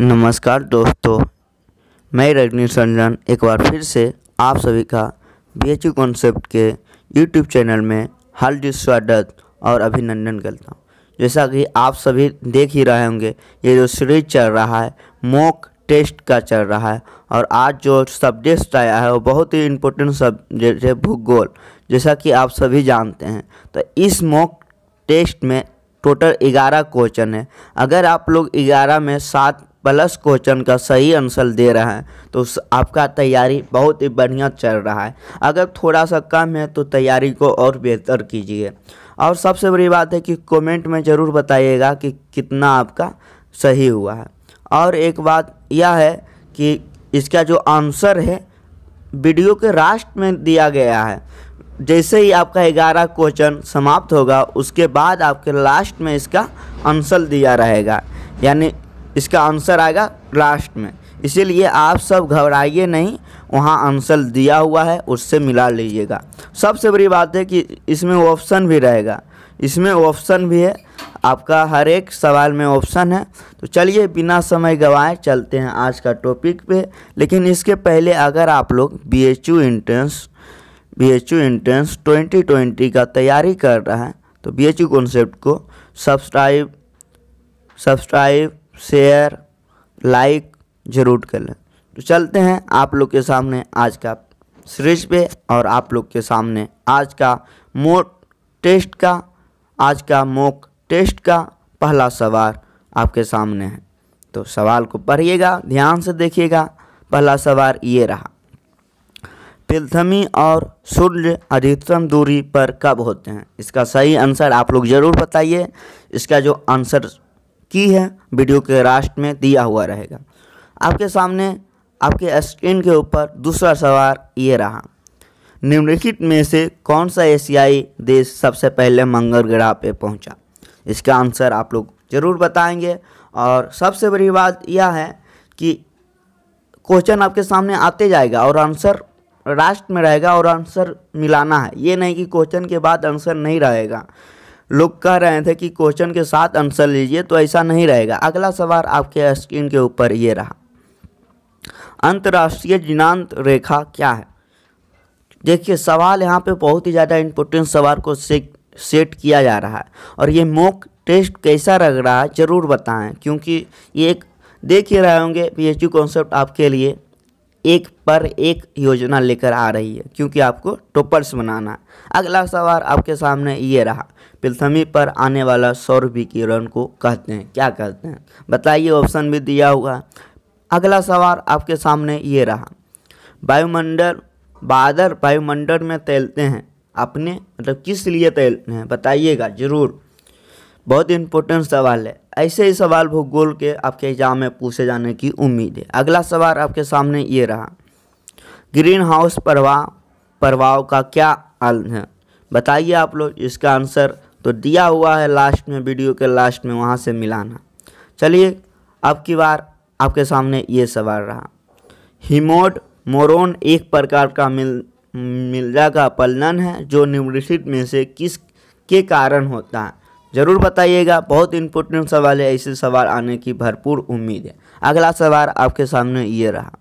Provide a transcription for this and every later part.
नमस्कार दोस्तों मैं रजनी संजन एक बार फिर से आप सभी का बी एच कॉन्सेप्ट के यूट्यूब चैनल में हार्दिक स्वागत और अभिनंदन करता हूँ जैसा कि आप सभी देख ही रहे होंगे ये जो सीरीज चल रहा है मोक टेस्ट का चल रहा है और आज जो सब्जेक्ट आया है वो बहुत ही इम्पोर्टेंट सब्जेक्ट है भूगोल जैसा कि आप सभी जानते हैं तो इस मोक टेस्ट में टोटल ग्यारह क्वेश्चन है अगर आप लोग ग्यारह में सात प्लस क्वेश्चन का सही आंसर दे रहे हैं तो आपका तैयारी बहुत ही बढ़िया चल रहा है अगर थोड़ा सा कम है तो तैयारी को और बेहतर कीजिए और सबसे बड़ी बात है कि कमेंट में ज़रूर बताइएगा कि कितना आपका सही हुआ है और एक बात यह है कि इसका जो आंसर है वीडियो के लास्ट में दिया गया है जैसे ही आपका ग्यारह क्वेश्चन समाप्त होगा उसके बाद आपके लास्ट में इसका आंसर दिया रहेगा यानी इसका आंसर आएगा लास्ट में इसीलिए आप सब घबराइए नहीं वहाँ आंसर दिया हुआ है उससे मिला लीजिएगा सबसे बड़ी बात है कि इसमें ऑप्शन भी रहेगा इसमें ऑप्शन भी है आपका हर एक सवाल में ऑप्शन है तो चलिए बिना समय गवाए चलते हैं आज का टॉपिक पे लेकिन इसके पहले अगर आप लोग B H U entrance B H U entrance twenty twenty का तैयारी कर रहा है तो बी एच यू कॉन्सेप्ट को सब्सक्राइब सब्सक्राइब शेयर लाइक ज़रूर कर लें तो चलते हैं आप लोग के सामने आज का सीरीज पे और आप लोग के सामने आज का मोट टेस्ट का आज का मोक टेस्ट का पहला सवाल आपके सामने है तो सवाल को पढ़िएगा ध्यान से देखिएगा पहला सवाल ये रहा पृथ्वी और सूर्य अधिकतम दूरी पर कब होते हैं इसका सही आंसर आप लोग ज़रूर बताइए इसका जो आंसर की है वीडियो के लास्ट में दिया हुआ रहेगा आपके सामने आपके स्क्रीन के ऊपर दूसरा सवाल ये रहा निम्नलिखित में से कौन सा एशियाई देश सबसे पहले मंगल ग्रह पे पहुंचा इसका आंसर आप लोग ज़रूर बताएंगे और सबसे बड़ी बात यह है कि क्वेश्चन आपके सामने आते जाएगा और आंसर राष्ट्र में रहेगा और आंसर मिलाना है ये नहीं कि क्वेश्चन के बाद आंसर नहीं रहेगा लोग कह रहे थे कि क्वेश्चन के साथ आंसर लीजिए तो ऐसा नहीं रहेगा अगला सवाल आपके स्क्रीन के ऊपर ये रहा अंतर्राष्ट्रीय जीनांत रेखा क्या है देखिए सवाल यहाँ पे बहुत ही ज़्यादा इम्पोर्टेंट सवाल को से, सेट किया जा रहा है और ये मोक टेस्ट कैसा लग रहा है ज़रूर बताएं क्योंकि ये एक देख ही रहे होंगे पी एच कॉन्सेप्ट आपके लिए एक पर एक योजना लेकर आ रही है क्योंकि आपको टॉपर्स बनाना है अगला सवाल आपके सामने ये रहा पृथ्वी पर आने वाला सौर विकिरण को कहते हैं क्या कहते हैं बताइए ऑप्शन भी दिया हुआ अगला सवाल आपके सामने ये रहा वायुमंडल बादल वायुमंडल में तैलते हैं अपने मतलब किस लिए तैलते हैं बताइएगा जरूर बहुत इंपॉर्टेंट सवाल है ऐसे ही सवाल भूगोल के आपके एग्जाम में पूछे जाने की उम्मीद है अगला सवाल आपके सामने ये रहा ग्रीन हाउस प्रभाव प्रभाव का क्या है बताइए आप लोग इसका आंसर तो दिया हुआ है लास्ट में वीडियो के लास्ट में वहाँ से मिलाना चलिए अब की बार आपके सामने ये सवाल रहा हिमोड मोरोन एक प्रकार का मिल मिर्जा का पलन है जो निम्नलिखित में से किस के कारण होता है ज़रूर बताइएगा बहुत इम्पोर्टेंट सवाल है ऐसे सवाल आने की भरपूर उम्मीद है अगला सवाल आपके सामने ये रहा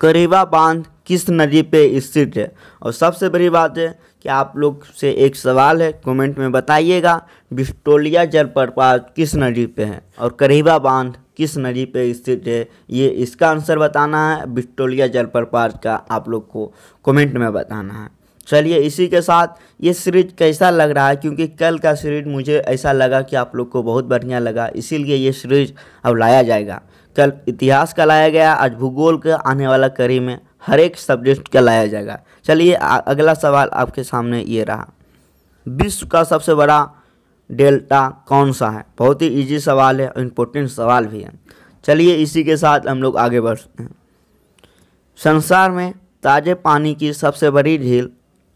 करीबा बांध किस नदी पे स्थित है और सबसे बड़ी बात है कि आप लोग से एक सवाल है कमेंट में बताइएगा बिस्टोलिया जलप्रपात किस नदी पे है और करीबा बांध किस नदी पे स्थित है ये इसका आंसर बताना है बिस्टोलिया जलप्रपात का आप लोग को कमेंट में बताना है चलिए इसी के साथ ये सीरीज कैसा लग रहा है क्योंकि कल का सीरीज मुझे ऐसा लगा कि आप लोग को बहुत बढ़िया लगा इसीलिए ये सीरीज अब लाया जाएगा कल इतिहास का लाया गया आज भूगोल का आने वाला कड़ी में हर एक सब्जेक्ट का लाया जाएगा चलिए अगला सवाल आपके सामने ये रहा विश्व का सबसे बड़ा डेल्टा कौन सा है बहुत ही इजी सवाल है इम्पोर्टेंट सवाल भी है चलिए इसी के साथ हम लोग आगे बढ़ते हैं संसार में ताजे पानी की सबसे बड़ी झील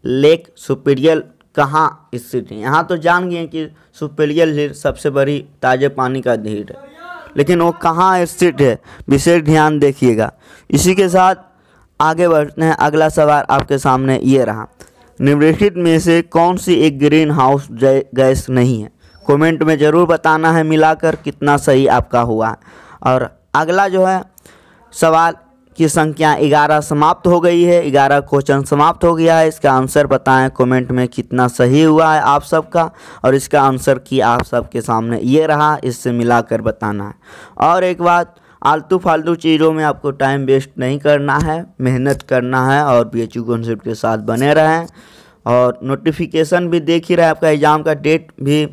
लेक सुपीरियल कहाँ स्थित है यहाँ तो जान गए कि सुपीरियल झील सबसे बड़ी ताज़े पानी का झील है लेकिन वो कहाँ स्थित है विशेष ध्यान देखिएगा इसी के साथ आगे बढ़ते हैं अगला सवाल आपके सामने ये रहा निम्नलिखित में से कौन सी एक ग्रीन हाउस गैस नहीं है कमेंट में ज़रूर बताना है मिलाकर कितना सही आपका हुआ है और अगला जो है सवाल की संख्या ग्यारह समाप्त हो गई है ग्यारह क्वेश्चन समाप्त हो गया है इसका आंसर बताएं कमेंट में कितना सही हुआ है आप सबका और इसका आंसर की आप सबके सामने ये रहा इससे मिलाकर बताना है और एक बात आलतू फालतू चीज़ों में आपको टाइम वेस्ट नहीं करना है मेहनत करना है और बी एच कॉन्सेप्ट के साथ बने रहें और नोटिफिकेशन भी देख ही रहे आपका एग्ज़ाम का डेट भी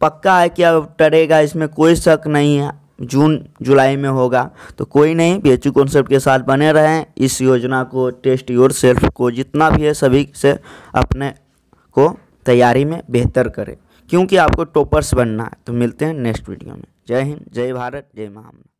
पक्का है कि अब टरेगा इसमें कोई शक नहीं है जून जुलाई में होगा तो कोई नहीं बी एच कॉन्सेप्ट के साथ बने रहें इस योजना को टेस्ट योर सेल्फ को जितना भी है सभी से अपने को तैयारी में बेहतर करें क्योंकि आपको टॉपर्स बनना है तो मिलते हैं नेक्स्ट वीडियो में जय हिंद जय भारत जय महामना